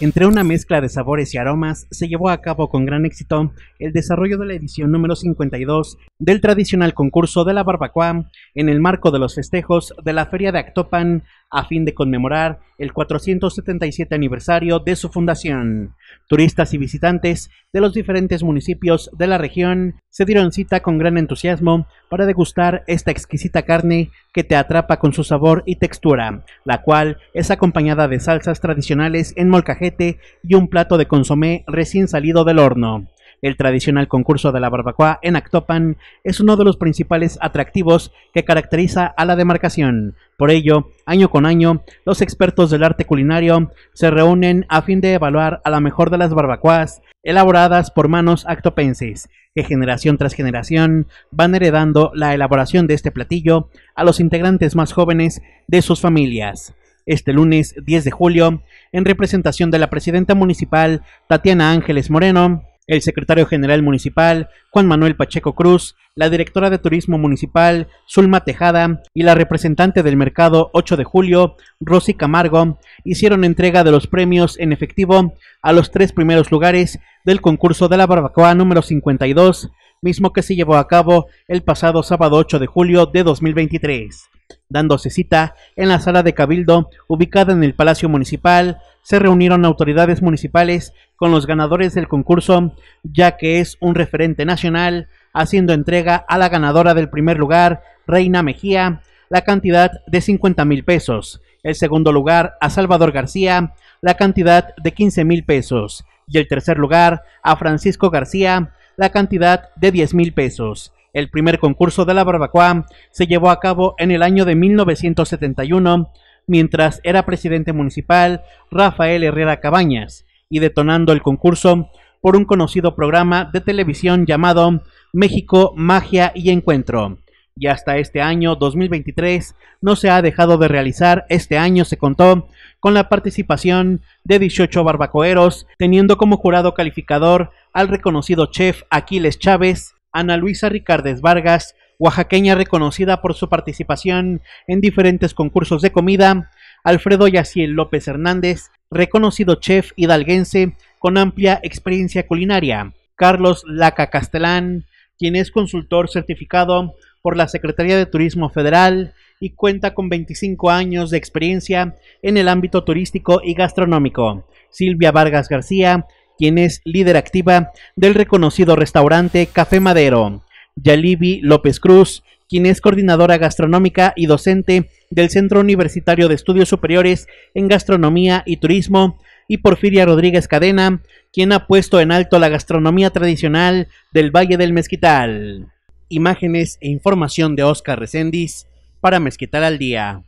Entre una mezcla de sabores y aromas, se llevó a cabo con gran éxito el desarrollo de la edición número 52 del tradicional concurso de la barbacoa en el marco de los festejos de la Feria de Actopan a fin de conmemorar el 477 aniversario de su fundación. Turistas y visitantes de los diferentes municipios de la región se dieron cita con gran entusiasmo para degustar esta exquisita carne que te atrapa con su sabor y textura, la cual es acompañada de salsas tradicionales en molcajete y un plato de consomé recién salido del horno. El tradicional concurso de la barbacoa en Actopan es uno de los principales atractivos que caracteriza a la demarcación. Por ello, año con año, los expertos del arte culinario se reúnen a fin de evaluar a la mejor de las barbacoas elaboradas por manos actopenses, que generación tras generación van heredando la elaboración de este platillo a los integrantes más jóvenes de sus familias. Este lunes 10 de julio, en representación de la presidenta municipal Tatiana Ángeles Moreno, el secretario general municipal, Juan Manuel Pacheco Cruz, la directora de Turismo Municipal, Zulma Tejada, y la representante del mercado 8 de julio, Rosy Camargo, hicieron entrega de los premios en efectivo a los tres primeros lugares del concurso de la barbacoa número 52, mismo que se llevó a cabo el pasado sábado 8 de julio de 2023, dándose cita en la sala de cabildo ubicada en el Palacio Municipal se reunieron autoridades municipales con los ganadores del concurso, ya que es un referente nacional, haciendo entrega a la ganadora del primer lugar, Reina Mejía, la cantidad de 50 mil pesos, el segundo lugar a Salvador García, la cantidad de 15 mil pesos, y el tercer lugar a Francisco García, la cantidad de 10 mil pesos. El primer concurso de la barbacoa se llevó a cabo en el año de 1971 mientras era presidente municipal Rafael Herrera Cabañas y detonando el concurso por un conocido programa de televisión llamado México, Magia y Encuentro. Y hasta este año 2023 no se ha dejado de realizar. Este año se contó con la participación de 18 barbacoeros, teniendo como jurado calificador al reconocido chef Aquiles Chávez, Ana Luisa Ricardes Vargas, oaxaqueña reconocida por su participación en diferentes concursos de comida, Alfredo Yaciel López Hernández, reconocido chef hidalguense con amplia experiencia culinaria, Carlos Laca Castelán, quien es consultor certificado por la Secretaría de Turismo Federal y cuenta con 25 años de experiencia en el ámbito turístico y gastronómico. Silvia Vargas García, quien es líder activa del reconocido restaurante Café Madero. Yalibi López Cruz, quien es coordinadora gastronómica y docente del Centro Universitario de Estudios Superiores en Gastronomía y Turismo, y Porfiria Rodríguez Cadena, quien ha puesto en alto la gastronomía tradicional del Valle del Mezquital. Imágenes e información de Oscar Recendis para Mezquital al Día.